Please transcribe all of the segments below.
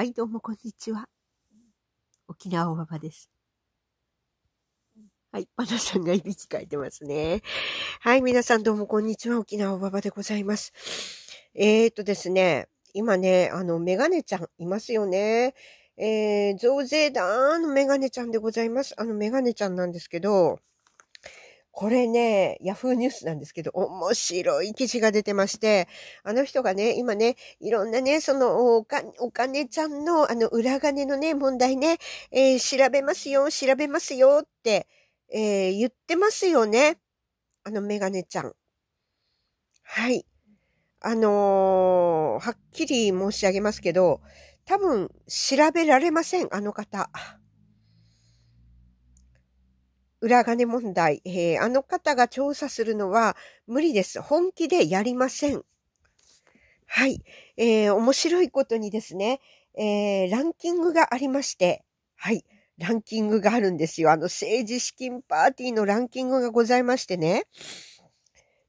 はい、どうもこんにちは。沖縄おばばです。はい、パナさんがいびきかいてますね。はい、皆さんどうもこんにちは。沖縄おばばでございます。えーとですね、今ね、あの、メガネちゃんいますよね。えー、増税だーのメガネちゃんでございます。あの、メガネちゃんなんですけど、これね、ヤフーニュースなんですけど、面白い記事が出てまして、あの人がね、今ね、いろんなね、そのお金、お金ちゃんのあの裏金のね、問題ね、えー、調べますよ、調べますよって、えー、言ってますよね。あのメガネちゃん。はい。あのー、はっきり申し上げますけど、多分調べられません、あの方。裏金問題、えー、あの方が調査するのは無理です。本気でやりません。はい。えー、面白いことにですね、えー、ランキングがありまして、はい。ランキングがあるんですよ。あの、政治資金パーティーのランキングがございましてね。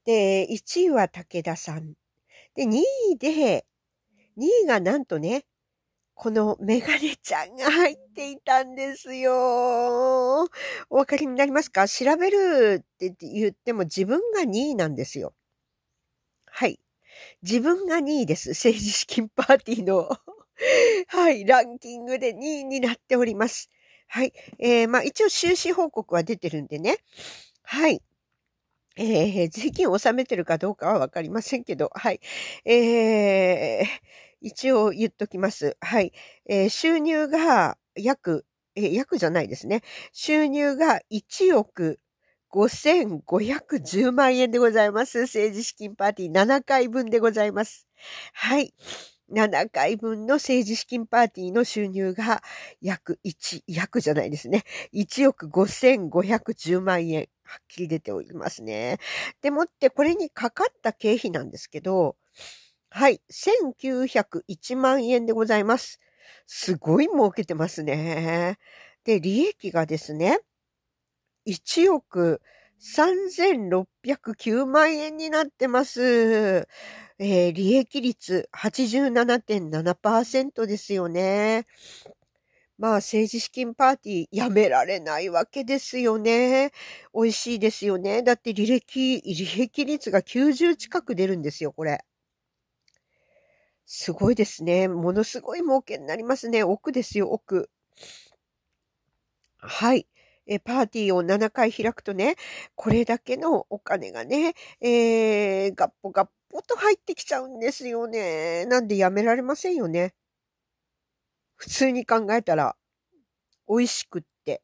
で、1位は武田さん。で、2位で、2位がなんとね、このメガネちゃんが入っていたんですよ。お分かりになりますか調べるって言っても自分が2位なんですよ。はい。自分が2位です。政治資金パーティーのはい、ランキングで2位になっております。はい。えー、まあ一応収支報告は出てるんでね。はい。えー、税金を納めてるかどうかはわかりませんけど、はい。えー、一応言っときます。はい。えー、収入が約、えー、約じゃないですね。収入が1億5510万円でございます。政治資金パーティー7回分でございます。はい。7回分の政治資金パーティーの収入が約1、約じゃないですね。1億5510万円。はっきり出ておりますね。でもって、これにかかった経費なんですけど、はい。1901万円でございます。すごい儲けてますね。で、利益がですね、1億3609万円になってます。えー、利益率87.7%ですよね。まあ、政治資金パーティーやめられないわけですよね。美味しいですよね。だって履歴、利益率が90近く出るんですよ、これ。すごいですね。ものすごい儲けになりますね。奥ですよ、奥。はい。え、パーティーを7回開くとね、これだけのお金がね、えー、ガッポガッポと入ってきちゃうんですよね。なんでやめられませんよね。普通に考えたら、美味しくって。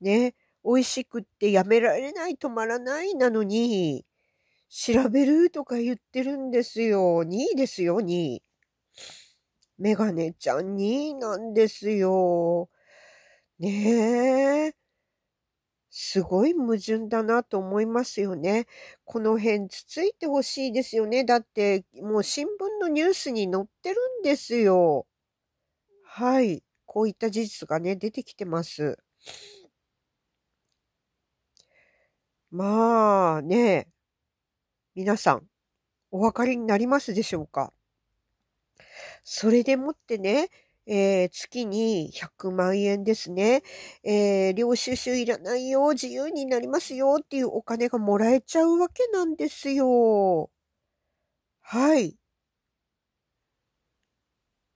ね、美味しくってやめられない、止まらないなのに、調べるとか言ってるんですよ。2位ですよ、2位。メガネちゃん2位なんですよ。ねえ。すごい矛盾だなと思いますよね。この辺つついてほしいですよね。だってもう新聞のニュースに載ってるんですよ。はい。こういった事実がね、出てきてます。まあね、皆さん、お分かりになりますでしょうかそれでもってね、えー、月に100万円ですね、えー、領収書いらないよ、自由になりますよっていうお金がもらえちゃうわけなんですよ。はい。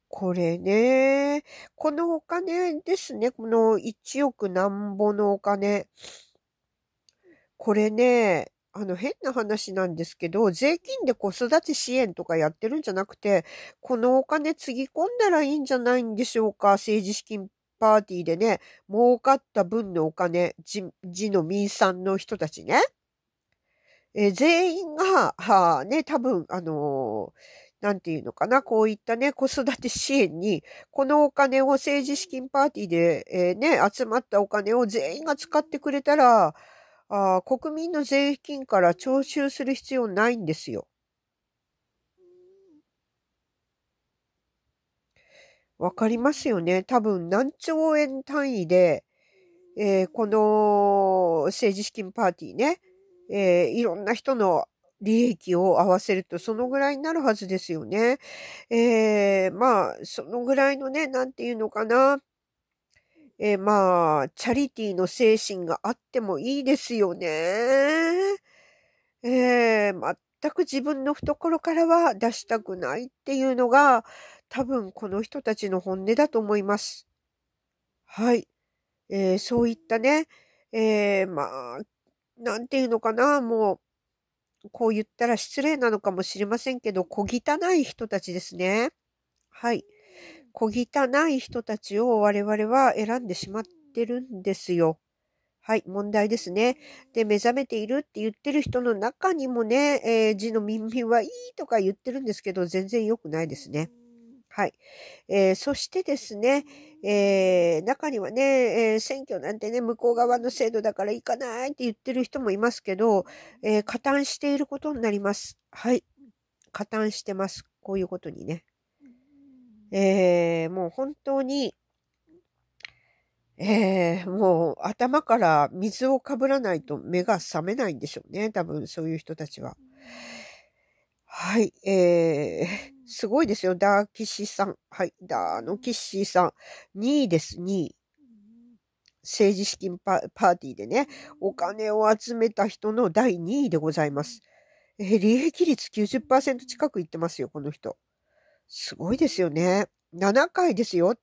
これね、このお金ですね、この1億なんぼのお金。これね、あの変な話なんですけど、税金で子育て支援とかやってるんじゃなくて、このお金つぎ込んだらいいんじゃないんでしょうか、政治資金パーティーでね、儲かった分のお金、地の民産の人たちね。え全員が、はあ、ね、多分、あのー、なんていうのかな、こういったね、子育て支援に、このお金を政治資金パーティーで、えー、ね、集まったお金を全員が使ってくれたら、あ国民の税金から徴収する必要ないんですよ。わかりますよね。多分何兆円単位で、えー、この政治資金パーティーね、えー、いろんな人の利益を合わせるとそのぐらいになるはずですよね。えー、まあ、そのぐらいのね、なんていうのかな。えー、まあ、チャリティーの精神があってもいいですよね。えー、全く自分の懐からは出したくないっていうのが、多分この人たちの本音だと思います。はい。えー、そういったね、えー、まあ、なんていうのかな、もう、こう言ったら失礼なのかもしれませんけど、小汚い人たちですね。はい。小汚い人たちを我々は選んでしまってるんですよ。はい、問題ですね。で、目覚めているって言ってる人の中にもね、えー、字の耳はいいとか言ってるんですけど、全然良くないですね。はい。えー、そしてですね、えー、中にはね、え選挙なんてね、向こう側の制度だから行かないって言ってる人もいますけど、え加担していることになります。はい。加担してます。こういうことにね。えー、もう本当に、えー、もう頭から水をかぶらないと目が覚めないんでしょうね。多分そういう人たちは。はい、えー、すごいですよ。ダーキシさん。はい、ダーのキッシーさん。2位です、2位。政治資金パーティーでね、お金を集めた人の第2位でございます。えー、利益率90%近くいってますよ、この人。すごいですよね。7回ですよ。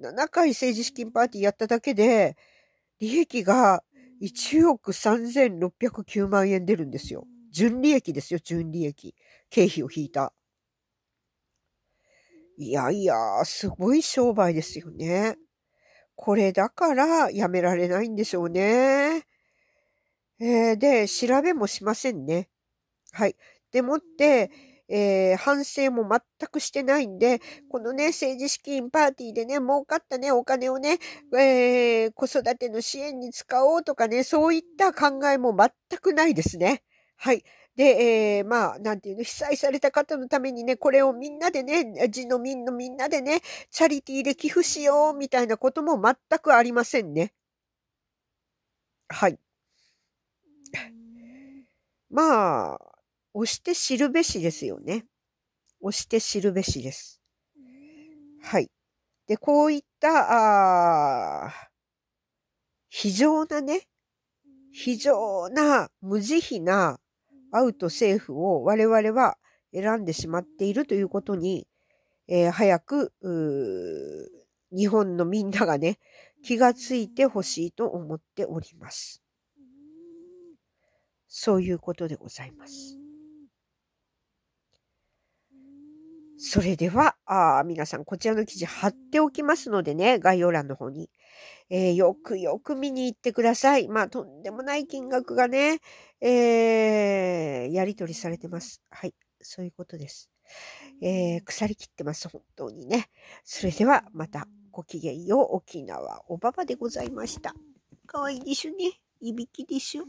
7回政治資金パーティーやっただけで、利益が1億3609万円出るんですよ。純利益ですよ、純利益。経費を引いた。いやいや、すごい商売ですよね。これだからやめられないんでしょうね。えー、で、調べもしませんね。はい。でもって、えー、反省も全くしてないんで、このね、政治資金パーティーでね、儲かったね、お金をね、えー、子育ての支援に使おうとかね、そういった考えも全くないですね。はい。で、えー、まあ、なんていうの、被災された方のためにね、これをみんなでね、地の民のみんなでね、チャリティーで寄付しよう、みたいなことも全くありませんね。はい。まあ、押して知るべしですよね。押して知るべしです。はい。で、こういった、あ非常なね、非常な無慈悲なアウト政府を我々は選んでしまっているということに、えー、早く、日本のみんながね、気がついてほしいと思っております。そういうことでございます。それでは、あ皆さん、こちらの記事貼っておきますのでね、概要欄の方に。えー、よくよく見に行ってください。まあ、とんでもない金額がね、えー、やり取りされてます。はい、そういうことです。えー、腐りきってます、本当にね。それでは、また、ごきげんよう、沖縄おばばでございました。かわいいでしょね。いびきでしょ。